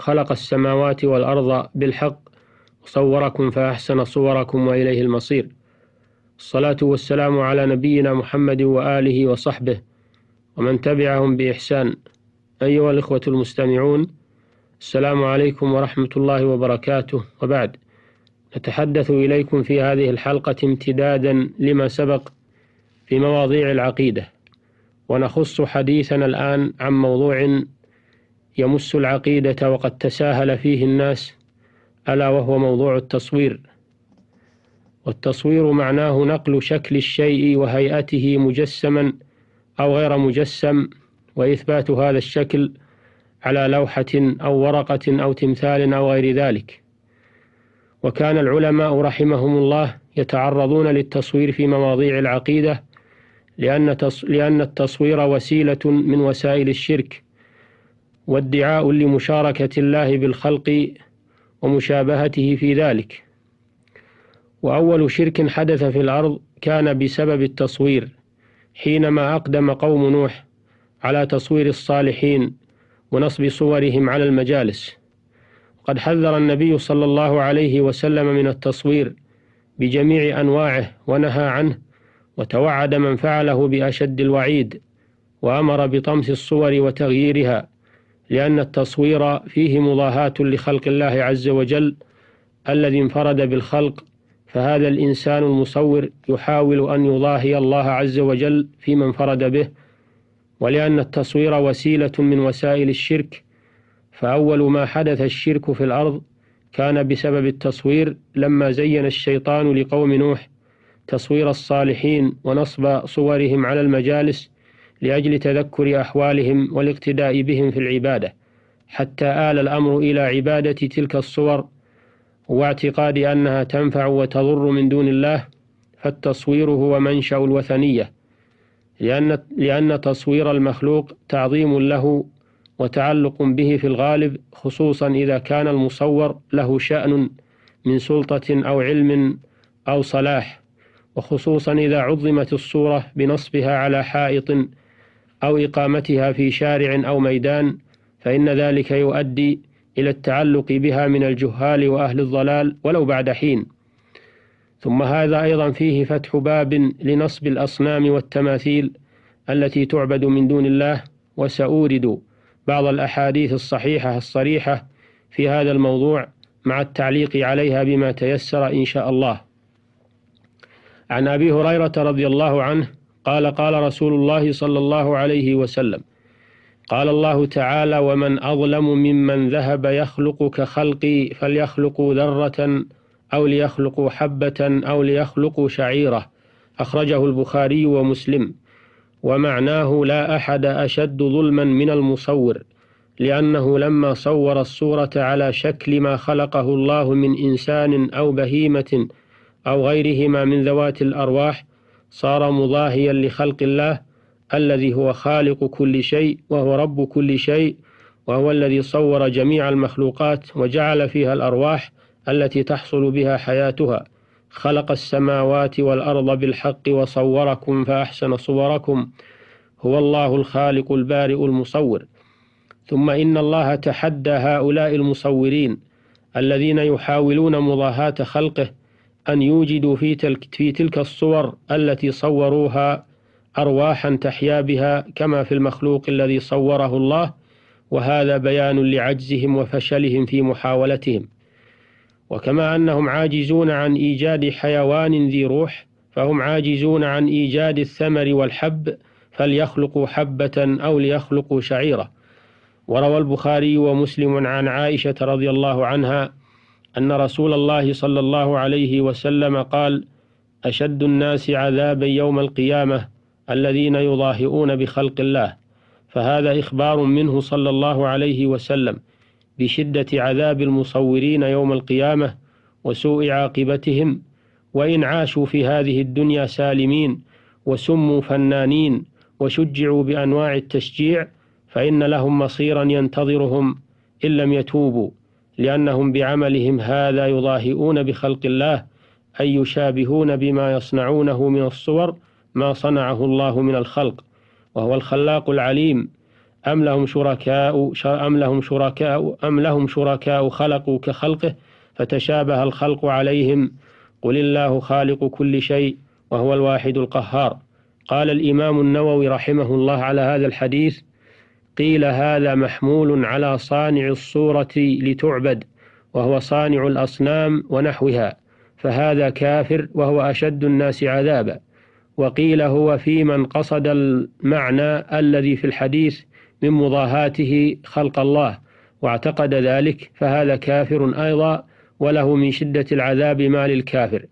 خلق السماوات والأرض بالحق وصوركم فأحسن صوركم وإليه المصير الصلاة والسلام على نبينا محمد وآله وصحبه ومن تبعهم بإحسان أيها الإخوة المستمعون السلام عليكم ورحمة الله وبركاته وبعد نتحدث إليكم في هذه الحلقة امتدادا لما سبق في مواضيع العقيدة ونخص حديثنا الآن عن موضوع يمس العقيدة وقد تساهل فيه الناس ألا وهو موضوع التصوير والتصوير معناه نقل شكل الشيء وهيئته مجسما أو غير مجسم وإثبات هذا الشكل على لوحة أو ورقة أو تمثال أو غير ذلك وكان العلماء رحمهم الله يتعرضون للتصوير في مواضيع العقيدة لأن التصوير وسيلة من وسائل الشرك وادعاء لمشاركة الله بالخلق ومشابهته في ذلك وأول شرك حدث في الأرض كان بسبب التصوير حينما أقدم قوم نوح على تصوير الصالحين ونصب صورهم على المجالس وقد حذر النبي صلى الله عليه وسلم من التصوير بجميع أنواعه ونهى عنه وتوعد من فعله بأشد الوعيد وأمر بطمس الصور وتغييرها لأن التصوير فيه مضاهاة لخلق الله عز وجل الذي انفرد بالخلق فهذا الإنسان المصور يحاول أن يضاهي الله عز وجل فيما انفرد به ولأن التصوير وسيلة من وسائل الشرك فأول ما حدث الشرك في الأرض كان بسبب التصوير لما زين الشيطان لقوم نوح تصوير الصالحين ونصب صورهم على المجالس لأجل تذكر أحوالهم والاقتداء بهم في العبادة حتى آل الأمر إلى عبادة تلك الصور واعتقاد أنها تنفع وتضر من دون الله فالتصوير هو منشأ الوثنية لأن, لأن تصوير المخلوق تعظيم له وتعلق به في الغالب خصوصا إذا كان المصور له شأن من سلطة أو علم أو صلاح وخصوصا إذا عظمت الصورة بنصبها على حائط أو إقامتها في شارع أو ميدان فإن ذلك يؤدي إلى التعلق بها من الجهال وأهل الضلال ولو بعد حين ثم هذا أيضا فيه فتح باب لنصب الأصنام والتماثيل التي تعبد من دون الله وسأورد بعض الأحاديث الصحيحة الصريحة في هذا الموضوع مع التعليق عليها بما تيسر إن شاء الله عن أبي هريرة رضي الله عنه قال قال رسول الله صلى الله عليه وسلم قال الله تعالى ومن أظلم ممن ذهب يخلق كخلقي فليخلقوا ذرة أو ليخلقوا حبة أو ليخلقوا شعيرة أخرجه البخاري ومسلم ومعناه لا أحد أشد ظلما من المصور لأنه لما صور الصورة على شكل ما خلقه الله من إنسان أو بهيمة أو غيرهما من ذوات الأرواح صار مضاهيا لخلق الله الذي هو خالق كل شيء وهو رب كل شيء وهو الذي صور جميع المخلوقات وجعل فيها الأرواح التي تحصل بها حياتها خلق السماوات والأرض بالحق وصوركم فأحسن صوركم هو الله الخالق البارئ المصور ثم إن الله تحدى هؤلاء المصورين الذين يحاولون مضاهاة خلقه أن يوجدوا في تلك, في تلك الصور التي صوروها أرواحا تحيا بها كما في المخلوق الذي صوره الله وهذا بيان لعجزهم وفشلهم في محاولتهم وكما أنهم عاجزون عن إيجاد حيوان ذي روح فهم عاجزون عن إيجاد الثمر والحب فليخلقوا حبة أو ليخلقوا شعيرة وروى البخاري ومسلم عن عائشة رضي الله عنها أن رسول الله صلى الله عليه وسلم قال أشد الناس عذابا يوم القيامة الذين يضاهئون بخلق الله فهذا إخبار منه صلى الله عليه وسلم بشدة عذاب المصورين يوم القيامة وسوء عاقبتهم وإن عاشوا في هذه الدنيا سالمين وسموا فنانين وشجعوا بأنواع التشجيع فإن لهم مصيرا ينتظرهم إن لم يتوبوا لأنهم بعملهم هذا يضاهئون بخلق الله أي يشابهون بما يصنعونه من الصور ما صنعه الله من الخلق وهو الخلاق العليم أم لهم شركاء أم لهم شركاء أم لهم شركاء خلقوا كخلقه فتشابه الخلق عليهم قل الله خالق كل شيء وهو الواحد القهار قال الإمام النووي رحمه الله على هذا الحديث قيل هذا محمول على صانع الصورة لتعبد وهو صانع الأصنام ونحوها فهذا كافر وهو أشد الناس عذابا وقيل هو في من قصد المعنى الذي في الحديث من مضاهاته خلق الله واعتقد ذلك فهذا كافر أيضا وله من شدة العذاب ما للكافر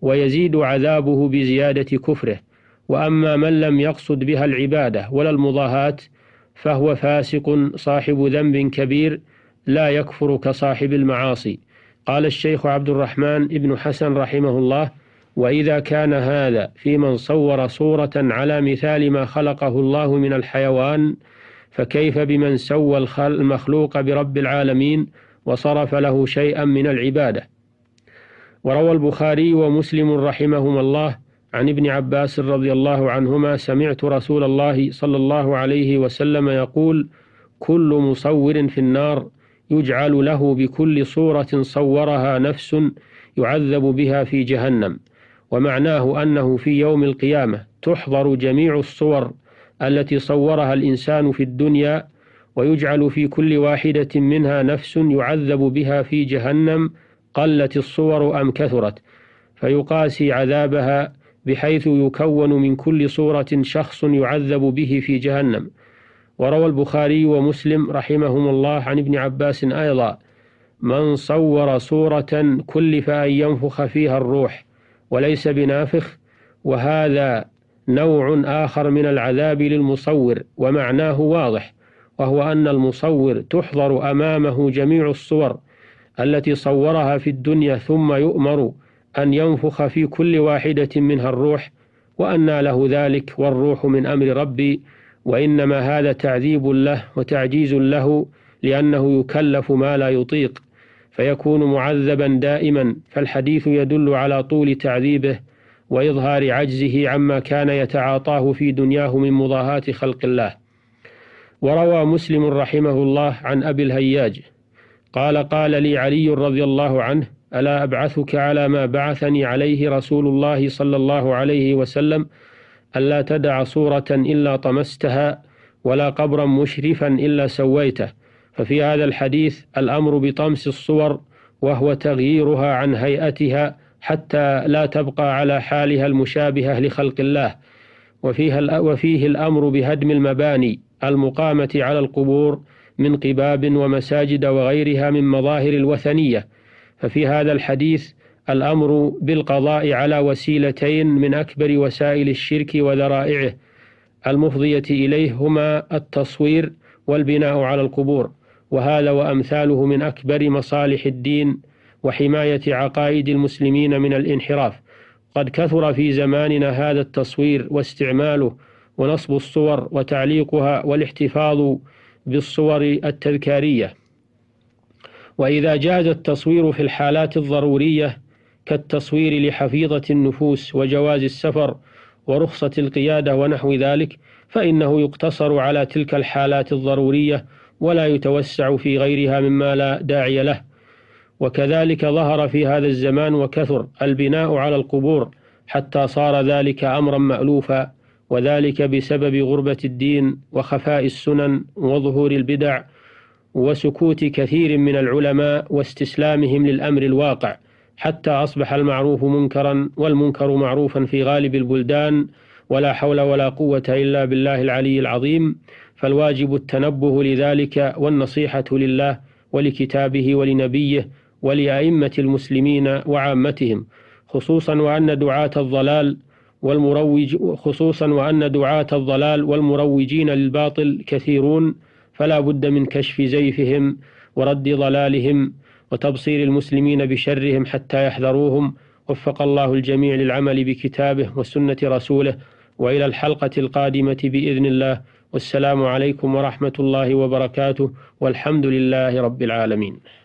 ويزيد عذابه بزيادة كفره وأما من لم يقصد بها العبادة ولا المضاهات فهو فاسق صاحب ذنب كبير لا يكفر كصاحب المعاصي قال الشيخ عبد الرحمن ابن حسن رحمه الله وإذا كان هذا في من صور صورة على مثال ما خلقه الله من الحيوان فكيف بمن سوى المخلوق برب العالمين وصرف له شيئا من العبادة وروى البخاري ومسلم رحمهما الله عن ابن عباس رضي الله عنهما سمعت رسول الله صلى الله عليه وسلم يقول كل مصور في النار يجعل له بكل صورة صورها نفس يعذب بها في جهنم ومعناه أنه في يوم القيامة تحضر جميع الصور التي صورها الإنسان في الدنيا ويجعل في كل واحدة منها نفس يعذب بها في جهنم قلت الصور أم كثرت فيقاسي عذابها بحيث يكون من كل صورة شخص يعذب به في جهنم وروى البخاري ومسلم رحمهم الله عن ابن عباس أيضا من صور صورة كلف أن ينفخ فيها الروح وليس بنافخ وهذا نوع آخر من العذاب للمصور ومعناه واضح وهو أن المصور تحضر أمامه جميع الصور التي صورها في الدنيا ثم يؤمر أن ينفخ في كل واحدة منها الروح وأنى له ذلك والروح من أمر ربي وإنما هذا تعذيب له وتعجيز له لأنه يكلف ما لا يطيق فيكون معذبا دائما فالحديث يدل على طول تعذيبه وإظهار عجزه عما كان يتعاطاه في دنياه من مضاهاة خلق الله وروى مسلم رحمه الله عن أبي الهياج قال قال لي علي رضي الله عنه ألا أبعثك على ما بعثني عليه رسول الله صلى الله عليه وسلم ألا تدع صورة إلا طمستها ولا قبرا مشرفا إلا سويته ففي هذا الحديث الأمر بطمس الصور وهو تغييرها عن هيئتها حتى لا تبقى على حالها المشابهة لخلق الله وفيها وفيه الأمر بهدم المباني المقامة على القبور من قباب ومساجد وغيرها من مظاهر الوثنية ففي هذا الحديث الأمر بالقضاء على وسيلتين من أكبر وسائل الشرك وذرائعه المفضية إليه هما التصوير والبناء على القبور وهذا وأمثاله من أكبر مصالح الدين وحماية عقائد المسلمين من الانحراف قد كثر في زماننا هذا التصوير واستعماله ونصب الصور وتعليقها والاحتفاظ بالصور التذكارية وإذا جاز التصوير في الحالات الضرورية كالتصوير لحفيظة النفوس وجواز السفر ورخصة القيادة ونحو ذلك فإنه يقتصر على تلك الحالات الضرورية ولا يتوسع في غيرها مما لا داعي له وكذلك ظهر في هذا الزمان وكثر البناء على القبور حتى صار ذلك أمرا مألوفا وذلك بسبب غربة الدين وخفاء السنن وظهور البدع وسكوت كثير من العلماء واستسلامهم للأمر الواقع حتى أصبح المعروف منكرا والمنكر معروفا في غالب البلدان ولا حول ولا قوة إلا بالله العلي العظيم فالواجب التنبه لذلك والنصيحة لله ولكتابه ولنبيه ولأئمة المسلمين وعامتهم خصوصا وأن دعاة الضلال والمروج خصوصا وأن دعاة الضلال والمروجين للباطل كثيرون فلا بد من كشف زيفهم ورد ضلالهم وتبصير المسلمين بشرهم حتى يحذروهم وفق الله الجميع للعمل بكتابه وسنة رسوله وإلى الحلقة القادمة بإذن الله والسلام عليكم ورحمة الله وبركاته والحمد لله رب العالمين